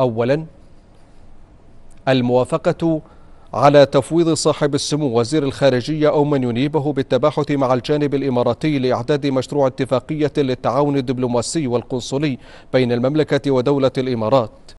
أولا الموافقة على تفويض صاحب السمو وزير الخارجية أو من ينيبه بالتباحث مع الجانب الإماراتي لإعداد مشروع اتفاقية للتعاون الدبلوماسي والقنصلي بين المملكة ودولة الإمارات